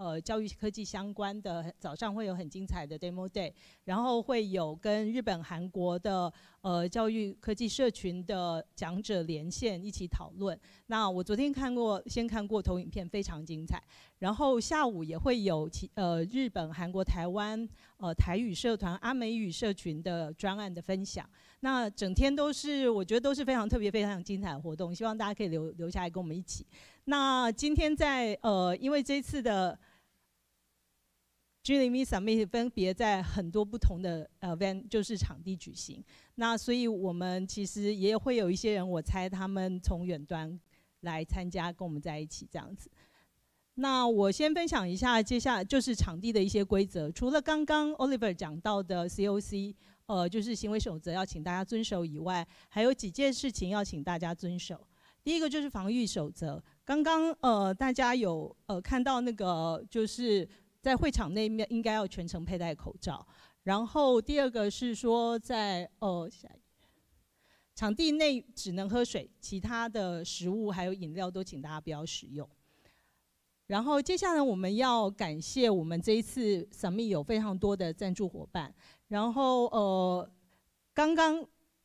呃，教育科技相关的早上会有很精彩的 demo day，然后会有跟日本、韩国的呃教育科技社群的讲者连线一起讨论。那我昨天看过，先看过投影片，非常精彩。然后下午也会有其呃日本、韩国、台湾呃台语社团、阿美语社群的专案的分享。那整天都是我觉得都是非常特别、非常精彩的活动，希望大家可以留留下来跟我们一起。那今天在呃因为这次的距离 m i n g s a m i t 分别在很多不同的呃 van 就是场地举行，那所以我们其实也会有一些人，我猜他们从远端来参加，跟我们在一起这样子。那我先分享一下，接下来就是场地的一些规则。除了刚刚 Oliver 讲到的 COC，呃，就是行为守则要请大家遵守以外，还有几件事情要请大家遵守。第一个就是防御守则，刚刚呃大家有呃看到那个就是。在会场内面应该要全程佩戴口罩。然后第二个是说，在哦场地内只能喝水，其他的食物还有饮料都请大家不要使用。然后接下来我们要感谢我们这一次 s u m 有非常多的赞助伙伴。然后呃，刚刚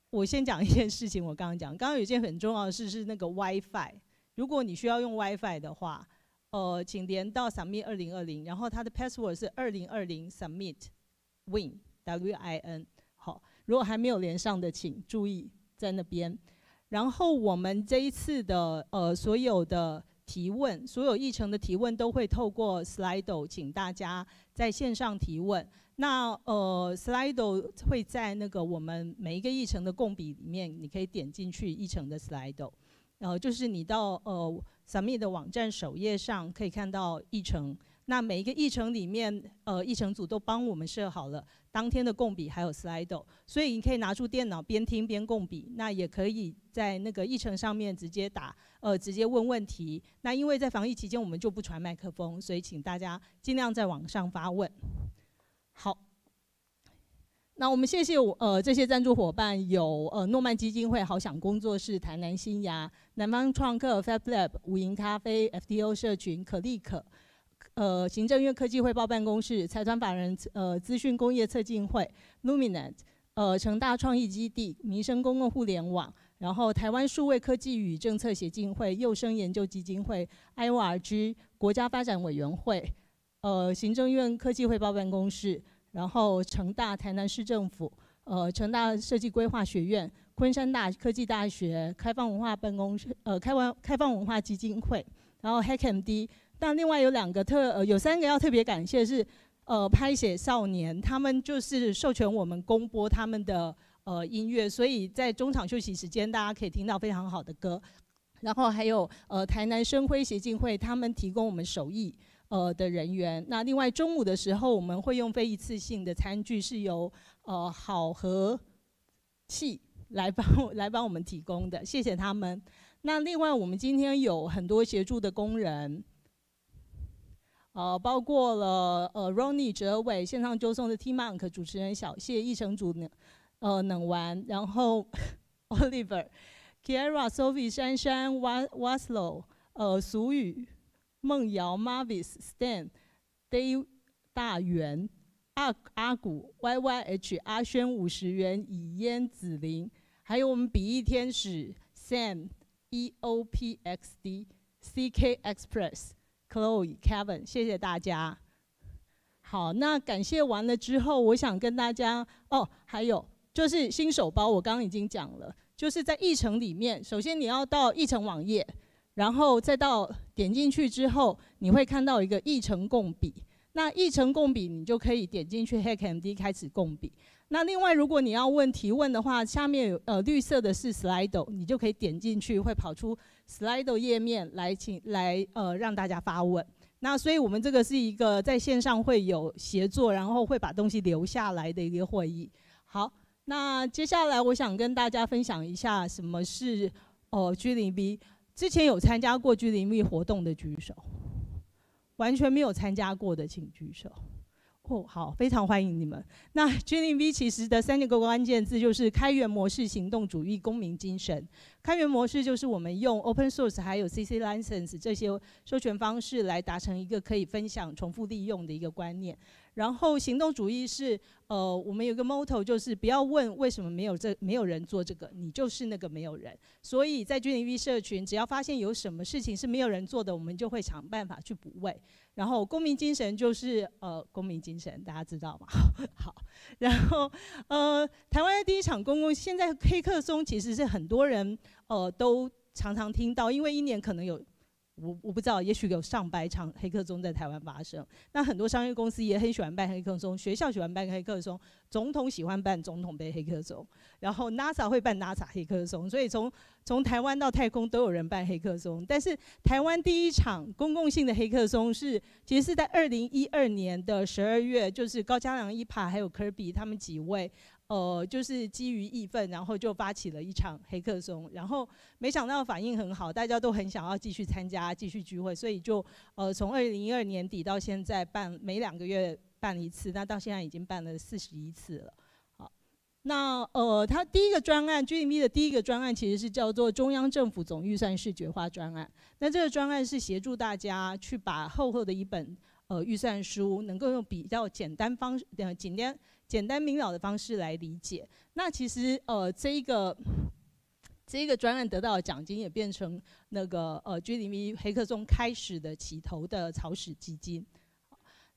我先讲一件事情，我刚刚讲，刚刚有一件很重要的事是那个 WiFi，如果你需要用 WiFi 的话。呃，请连到 submit 2020，然后它的 password 是2020 submit win w i n 好，如果还没有连上的，请注意在那边。然后我们这一次的呃所有的提问，所有议程的提问都会透过 s l i d o 请大家在线上提问。那呃 s l i d o 会在那个我们每一个议程的供笔里面，你可以点进去议程的 s l i d o 然后就是你到呃，Summit 的网站首页上可以看到议程。那每一个议程里面，呃，议程组都帮我们设好了当天的供笔还有 s l i d o 所以你可以拿出电脑边听边供笔，那也可以在那个议程上面直接打，呃，直接问问题。那因为在防疫期间我们就不传麦克风，所以请大家尽量在网上发问。好。那我们谢谢呃这些赞助伙伴有呃诺曼基金会、好想工作室、台南新芽、南方创客 FabLab、五营咖啡、FDO 社群、可立可，呃行政院科技汇报办公室、财团法人呃资讯工业测进会、Luminant、呃成大创意基地、民生公共互联网，然后台湾数位科技与政策协进会、幼生研究基金会、IORG、国家发展委员会、呃行政院科技汇报办公室。然后成大台南市政府，呃成大设计规划学院，昆山大科技大学开放文化办公室，呃开完开放文化基金会，然后 HackMD，但另外有两个特，有三个要特别感谢是，呃拍写少年，他们就是授权我们公播他们的呃音乐，所以在中场休息时间大家可以听到非常好的歌，然后还有呃台南生辉协进会，他们提供我们手艺。呃的人员，那另外中午的时候我们会用非一次性的餐具，是由呃好和器来帮来帮我们提供的，谢谢他们。那另外我们今天有很多协助的工人，呃包括了呃 Ronnie、哲伟、线上就送的 T-Mark、主持人小谢、一成组呢，呃冷丸，然后 Oliver、Kiera、Sophie、珊珊、Wasslow、呃俗语。梦瑶、Marvis、Stan、Day、大元、阿阿古、YYH、阿轩五十元、以烟、子玲，还有我们比翼天使、Sam、EOPXD、CK Express、Chloe、Kevin，谢谢大家。好，那感谢完了之后，我想跟大家哦，还有就是新手包，我刚刚已经讲了，就是在议程里面，首先你要到议程网页。然后再到点进去之后，你会看到一个议程共笔。那议程共笔，你就可以点进去 HackMD 开始共笔。那另外，如果你要问提问的话，下面有呃绿色的是 Slido，你就可以点进去，会跑出 Slido 页面来请来呃让大家发问。那所以我们这个是一个在线上会有协作，然后会把东西留下来的一个会议。好，那接下来我想跟大家分享一下什么是哦 G d B。之前有参加过 G 零密活动的举手，完全没有参加过的请举手。哦，好，非常欢迎你们。那 G 零 B 其实的三个关键字就是开源模式、行动主义、公民精神。开源模式就是我们用 open source 还有 CC license 这些授权方式来达成一个可以分享、重复利用的一个观念。然后行动主义是，呃，我们有个 motto，就是不要问为什么没有这没有人做这个，你就是那个没有人。所以在 GNDV 社群，只要发现有什么事情是没有人做的，我们就会想办法去补位。然后公民精神就是，呃，公民精神大家知道吗？好，然后，呃，台湾的第一场公共现在黑客松其实是很多人，呃，都常常听到，因为一年可能有。我我不知道，也许有上百场黑客松在台湾发生。那很多商业公司也很喜欢办黑客松，学校喜欢办黑客松，总统喜欢办总统杯黑客松，然后 NASA 会办 NASA 黑客松。所以从从台湾到太空都有人办黑客松。但是台湾第一场公共性的黑客松是其实是在二零一二年的十二月，就是高嘉良、一帕还有科比他们几位。呃，就是基于义愤，然后就发起了一场黑客松，然后没想到反应很好，大家都很想要继续参加、继续聚会，所以就呃，从二零一二年底到现在办每两个月办一次，那到现在已经办了四十一次了。好，那呃，他第一个专案 g i m 的第一个专案其实是叫做中央政府总预算视觉化专案。那这个专案是协助大家去把厚厚的一本呃预算书，能够用比较简单方呃简单。简单明了的方式来理解。那其实，呃，这一个这一个专案得到的奖金也变成那个呃，G 零 V 黑客松开始的起头的草始基金。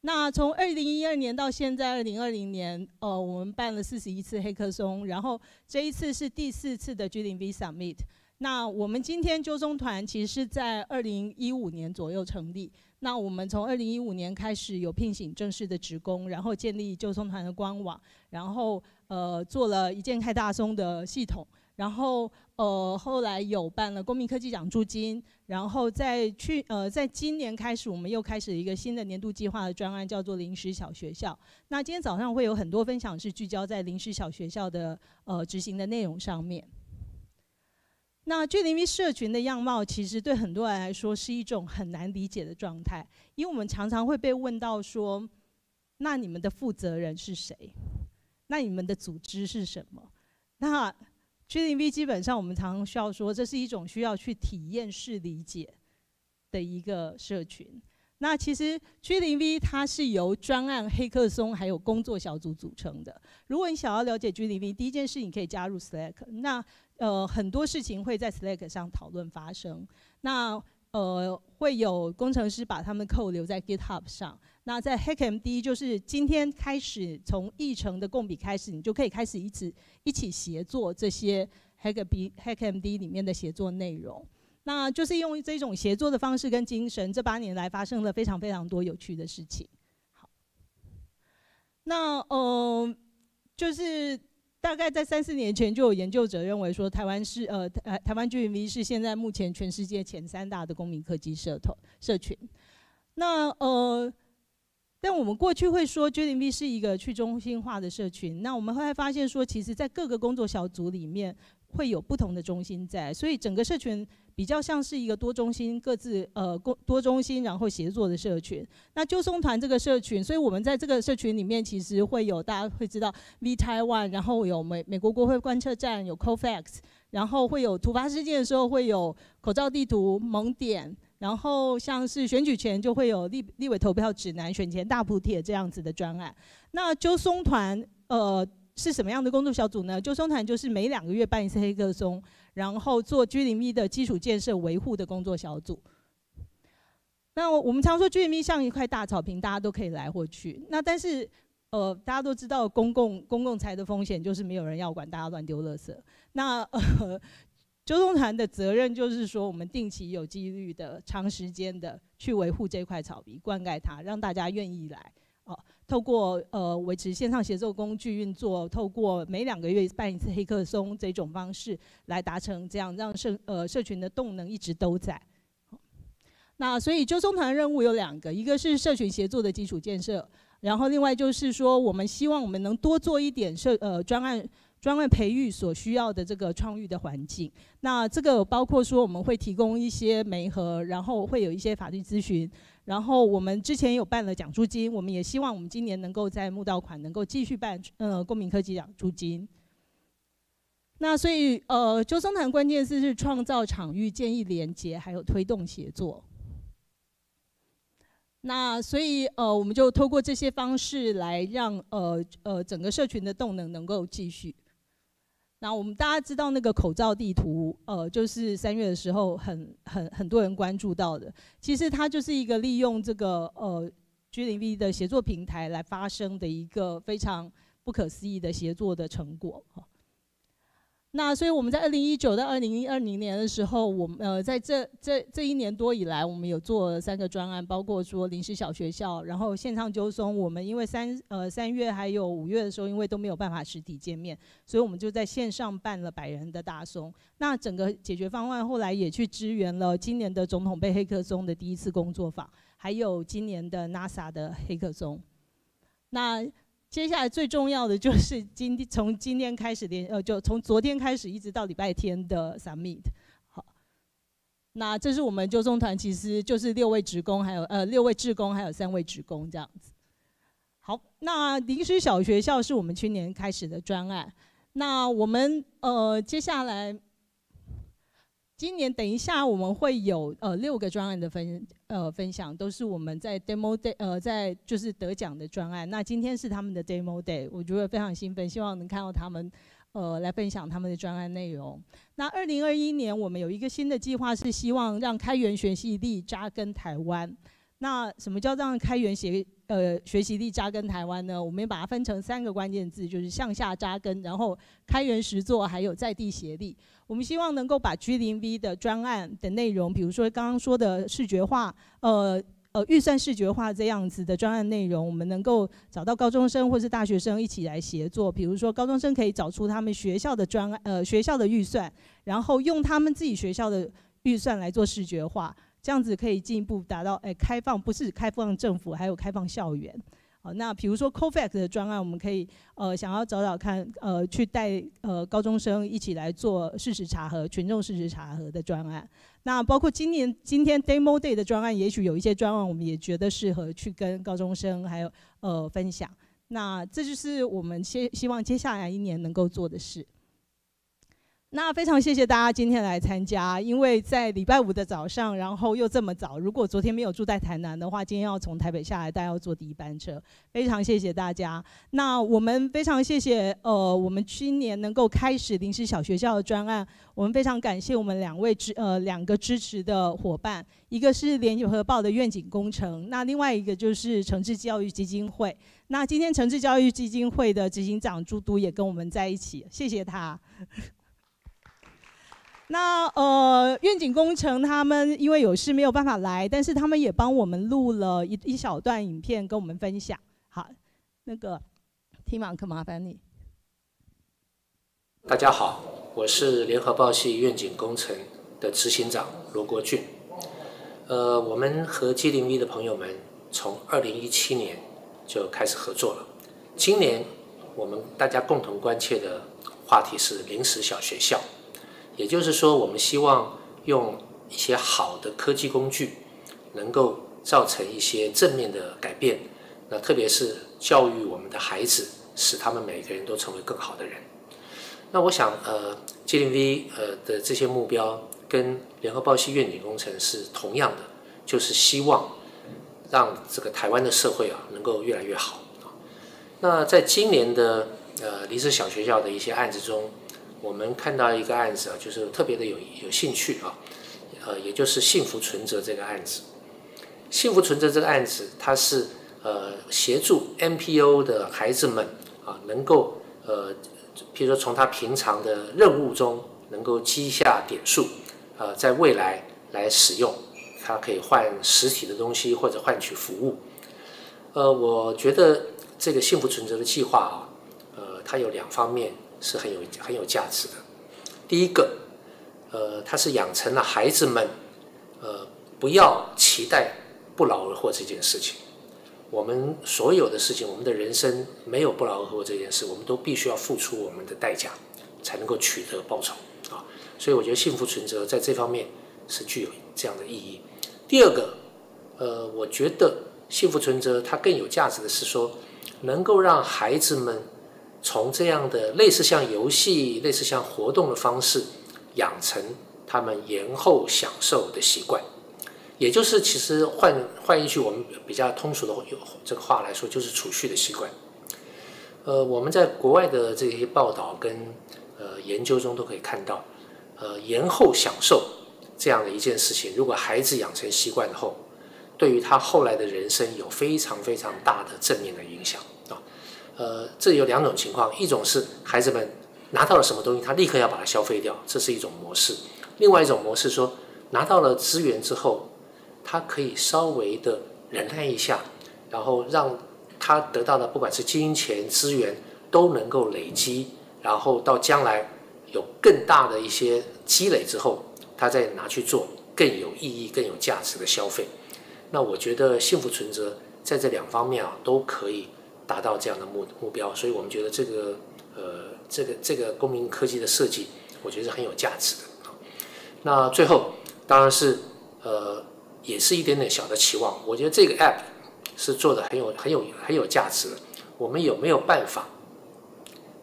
那从二零一二年到现在二零二零年，呃，我们办了四十一次黑客松，然后这一次是第四次的 G 零 V Summit。那我们今天纠中团其实是在二零一五年左右成立。那我们从二零一五年开始有聘请正式的职工，然后建立救松团的官网，然后呃做了一键开大松的系统，然后呃后来有办了公民科技奖助金，然后在去呃在今年开始我们又开始一个新的年度计划的专案，叫做临时小学校。那今天早上会有很多分享是聚焦在临时小学校的呃执行的内容上面。那 q t 社群的样貌，其实对很多人来说是一种很难理解的状态，因为我们常常会被问到说：“那你们的负责人是谁？那你们的组织是什么？”那 QTV 基本上，我们常常需要说，这是一种需要去体验式理解的一个社群。那其实 G 零 V 它是由专案黑客松还有工作小组组成的。如果你想要了解 G 零 V，第一件事情你可以加入 Slack。那呃很多事情会在 Slack 上讨论发生。那呃会有工程师把他们扣 code 留在 GitHub 上。那在 HackMD 就是今天开始从议程的共笔开始，你就可以开始一起一起协作这些 HackMD HackMD 里面的协作内容。那就是用这种协作的方式跟精神，这八年来发生了非常非常多有趣的事情。好，那呃，就是大概在三四年前，就有研究者认为说，台湾是呃台台湾 g u v 是现在目前全世界前三大的公民科技社团社群。那呃，但我们过去会说 g u n v 是一个去中心化的社群，那我们来发现说，其实在各个工作小组里面。会有不同的中心在，所以整个社群比较像是一个多中心，各自呃共多中心，然后协作的社群。那邱松团这个社群，所以我们在这个社群里面，其实会有大家会知道 V Taiwan，然后有美美国国会观测站，有 c o f a x 然后会有突发事件的时候会有口罩地图蒙点，然后像是选举前就会有立立委投票指南、选前大补帖这样子的专案。那纠松团呃。是什么样的工作小组呢？救松团就是每两个月办一次黑客松，然后做居里密的基础建设维护的工作小组。那我们常说居里密像一块大草坪，大家都可以来或去。那但是，呃，大家都知道公共公共财的风险就是没有人要管，大家乱丢垃圾。那呃，救生团的责任就是说，我们定期有纪律的、长时间的去维护这块草坪，灌溉它，让大家愿意来。哦，透过呃维持线上协作工具运作，透过每两个月办一次黑客松这种方式来达成，这样让社呃社群的动能一直都在。那所以周松团任务有两个，一个是社群协作的基础建设，然后另外就是说我们希望我们能多做一点社呃专案。专为培育所需要的这个创育的环境，那这个包括说我们会提供一些媒合，然后会有一些法律咨询，然后我们之前有办了奖助金，我们也希望我们今年能够在募到款能够继续办呃公民科技奖助金。那所以呃，周生谈关键词是创造场域、建议连接，还有推动协作。那所以呃，我们就透过这些方式来让呃呃整个社群的动能能够继续。那我们大家知道那个口罩地图，呃，就是三月的时候很很很多人关注到的。其实它就是一个利用这个呃 G 零 V 的协作平台来发生的一个非常不可思议的协作的成果。那所以我们在二零一九到二零二零年的时候，我们呃在这这这一年多以来，我们有做三个专案，包括说临时小学校，然后线上纠松。我们因为三呃三月还有五月的时候，因为都没有办法实体见面，所以我们就在线上办了百人的大松。那整个解决方案后来也去支援了今年的总统被黑客松的第一次工作坊，还有今年的 NASA 的黑客松。那接下来最重要的 就是今天从今天开始连呃，就从昨天开始一直到礼拜天的 summit。好，那这是我们救中团，其实就是六位职工，还有呃六位志工，还有三位职工这样子。好，那临时小学校是我们去年开始的专案。那我们呃接下来。今年等一下我们会有呃六个专案的分呃分享，都是我们在 demo day 呃在就是得奖的专案。那今天是他们的 demo day，我觉得非常兴奋，希望能看到他们呃来分享他们的专案内容。那二零二一年我们有一个新的计划，是希望让开源学习力扎根台湾。那什么叫让开源学呃学习力扎根台湾呢？我们把它分成三个关键字，就是向下扎根，然后开源实做，还有在地协力。我们希望能够把 G 零 V 的专案的内容，比如说刚刚说的视觉化，呃呃预算视觉化这样子的专案内容，我们能够找到高中生或是大学生一起来协作。比如说高中生可以找出他们学校的专呃学校的预算，然后用他们自己学校的预算来做视觉化。这样子可以进一步达到，哎，开放不是开放政府，还有开放校园。好，那比如说 c o f a x 的专案，我们可以呃想要找找看，呃，去带呃高中生一起来做事实查核、群众事实查核的专案。那包括今年今天 Demo Day 的专案，也许有一些专案我们也觉得适合去跟高中生还有呃分享。那这就是我们希希望接下来一年能够做的事。那非常谢谢大家今天来参加，因为在礼拜五的早上，然后又这么早。如果昨天没有住在台南的话，今天要从台北下来，大家要坐第一班车。非常谢谢大家。那我们非常谢谢，呃，我们今年能够开始临时小学校的专案，我们非常感谢我们两位支呃两个支持的伙伴，一个是联合报的愿景工程，那另外一个就是诚智教育基金会。那今天诚智教育基金会的执行长朱都也跟我们在一起，谢谢他。那呃，愿景工程他们因为有事没有办法来，但是他们也帮我们录了一一小段影片跟我们分享。好，那个 Timon，可麻烦你。大家好，我是联合报系愿景工程的执行长罗国俊。呃，我们和 G 零 V 的朋友们从二零一七年就开始合作了。今年我们大家共同关切的话题是临时小学校。也就是说，我们希望用一些好的科技工具，能够造成一些正面的改变。那特别是教育我们的孩子，使他们每个人都成为更好的人。那我想，呃，J V 呃的这些目标跟联合报系愿景工程是同样的，就是希望让这个台湾的社会啊能够越来越好啊。那在今年的呃离世小学校的一些案子中。我们看到一个案子啊，就是特别的有有兴趣啊，呃，也就是幸福存折这个案子。幸福存折这个案子，它是呃协助 MPO 的孩子们啊，能够呃，比如说从他平常的任务中能够积下点数，呃，在未来来使用，它可以换实体的东西或者换取服务。呃，我觉得这个幸福存折的计划啊，呃，它有两方面。是很有很有价值的。第一个，呃，它是养成了孩子们，呃，不要期待不劳而获这件事情。我们所有的事情，我们的人生没有不劳而获这件事，我们都必须要付出我们的代价，才能够取得报酬啊。所以我觉得幸福存折在这方面是具有这样的意义。第二个，呃，我觉得幸福存折它更有价值的是说，能够让孩子们。从这样的类似像游戏、类似像活动的方式，养成他们延后享受的习惯，也就是其实换换一句我们比较通俗的这个话来说，就是储蓄的习惯。呃，我们在国外的这些报道跟呃研究中都可以看到，呃，延后享受这样的一件事情，如果孩子养成习惯后，对于他后来的人生有非常非常大的正面的影响。呃，这有两种情况，一种是孩子们拿到了什么东西，他立刻要把它消费掉，这是一种模式；另外一种模式说，拿到了资源之后，他可以稍微的忍耐一下，然后让他得到的不管是金钱资源都能够累积，然后到将来有更大的一些积累之后，他再拿去做更有意义、更有价值的消费。那我觉得幸福存折在这两方面啊都可以。达到这样的目目标，所以我们觉得这个呃，这个这个公民科技的设计，我觉得是很有价值的。那最后当然是呃，也是一点点小的期望。我觉得这个 app 是做的很有很有很有价值。的。我们有没有办法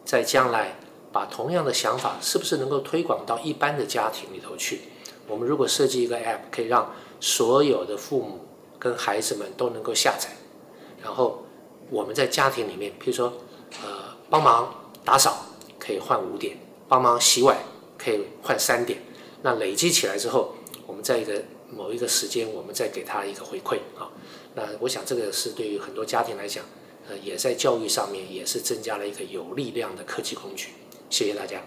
在将来把同样的想法，是不是能够推广到一般的家庭里头去？我们如果设计一个 app，可以让所有的父母跟孩子们都能够下载，然后。我们在家庭里面，比如说，呃，帮忙打扫可以换五点，帮忙洗碗可以换三点，那累积起来之后，我们在一个某一个时间，我们再给他一个回馈啊。那我想这个是对于很多家庭来讲，呃，也在教育上面也是增加了一个有力量的科技工具。谢谢大家。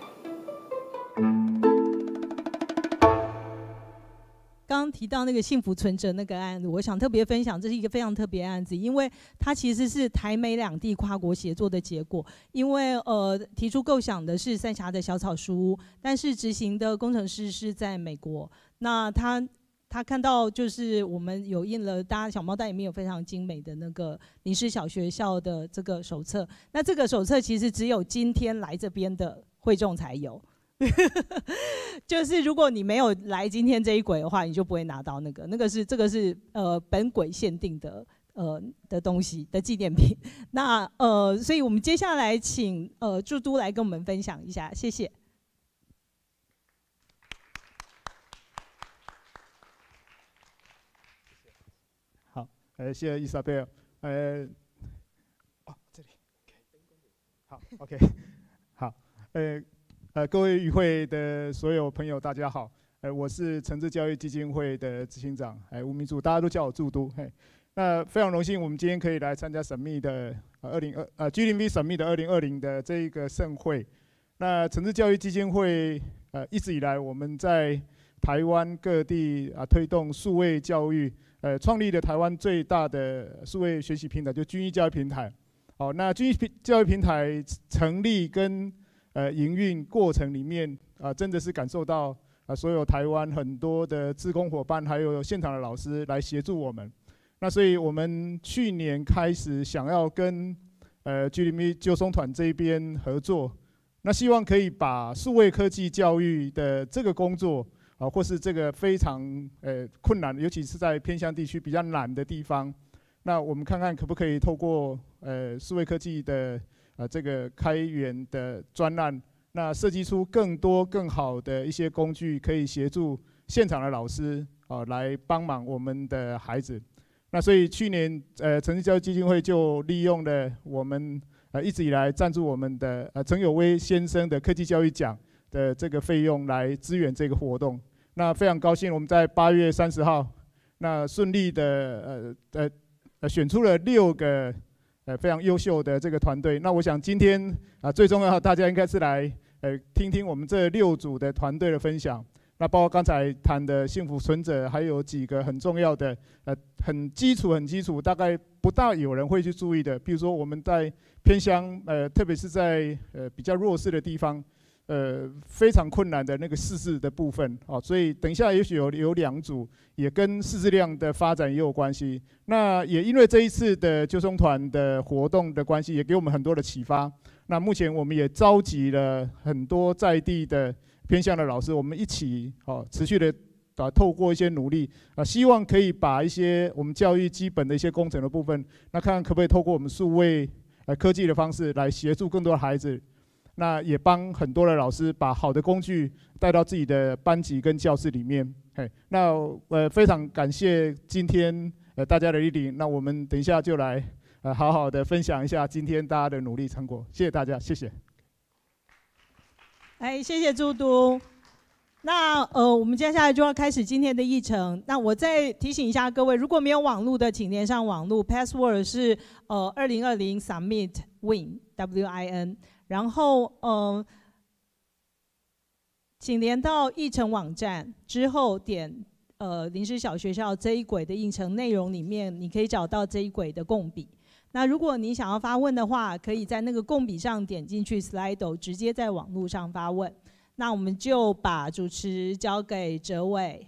刚刚提到那个幸福存折那个案子，我想特别分享，这是一个非常特别案子，因为它其实是台美两地跨国协作的结果。因为呃，提出构想的是三峡的小草书屋，但是执行的工程师是在美国。那他他看到就是我们有印了，大家小猫袋里面有非常精美的那个临时小学校的这个手册。那这个手册其实只有今天来这边的会众才有。就是如果你没有来今天这一轨的话，你就不会拿到那个。那个是这个是呃本轨限定的呃的东西的纪念品。那呃，所以我们接下来请呃驻都来跟我们分享一下，谢谢。好，呃，谢谢伊莎贝尔。呃，哦，这里，好，OK，好，呃。呃，各位与会的所有朋友，大家好。呃，我是城市教育基金会的执行长，哎，吴明柱，大家都叫我柱都。嘿，那非常荣幸，我们今天可以来参加神秘的二零二呃 GTV 神秘的二零二零的这一个盛会。那城市教育基金会呃一直以来我们在台湾各地啊推动数位教育，呃创立了台湾最大的数位学习平台，就军医教育平台。好，那军医教育平台成立跟呃，营运过程里面啊，真的是感受到啊，所有台湾很多的志工伙伴，还有现场的老师来协助我们。那所以我们去年开始想要跟呃 GDM 救松团这边合作，那希望可以把数位科技教育的这个工作啊，或是这个非常呃困难，尤其是在偏乡地区比较难的地方，那我们看看可不可以透过呃数位科技的。啊，这个开源的专案，那设计出更多更好的一些工具，可以协助现场的老师啊来帮忙我们的孩子。那所以去年，呃，城市教育基金会就利用了我们呃一直以来赞助我们的呃陈友威先生的科技教育奖的这个费用来支援这个活动。那非常高兴，我们在八月三十号，那顺利的呃呃呃选出了六个。呃，非常优秀的这个团队。那我想今天啊，最重要大家应该是来呃听听我们这六组的团队的分享。那包括刚才谈的幸福存者，还有几个很重要的呃很基础、很基础，大概不大有人会去注意的。比如说我们在偏乡，呃，特别是在呃比较弱势的地方。呃，非常困难的那个识字的部分啊，所以等一下也许有有两组也跟识字量的发展也有关系。那也因为这一次的救生团的活动的关系，也给我们很多的启发。那目前我们也召集了很多在地的偏向的老师，我们一起啊持续的啊透过一些努力啊，希望可以把一些我们教育基本的一些工程的部分，那看看可不可以透过我们数位呃科技的方式来协助更多的孩子。那也帮很多的老师把好的工具带到自己的班级跟教室里面。嘿，那呃非常感谢今天呃大家的莅临。那我们等一下就来呃好好的分享一下今天大家的努力成果。谢谢大家，谢谢。哎，谢谢朱都。那呃我们接下来就要开始今天的议程。那我再提醒一下各位，如果没有网络的，请连上网络。password 是呃二零二零 submit win w i n。然后，嗯，请连到议程网站之后，点呃临时小学校这一轨的议程内容里面，你可以找到这一轨的共笔。那如果你想要发问的话，可以在那个共笔上点进去 slideo，直接在网络上发问。那我们就把主持交给哲伟。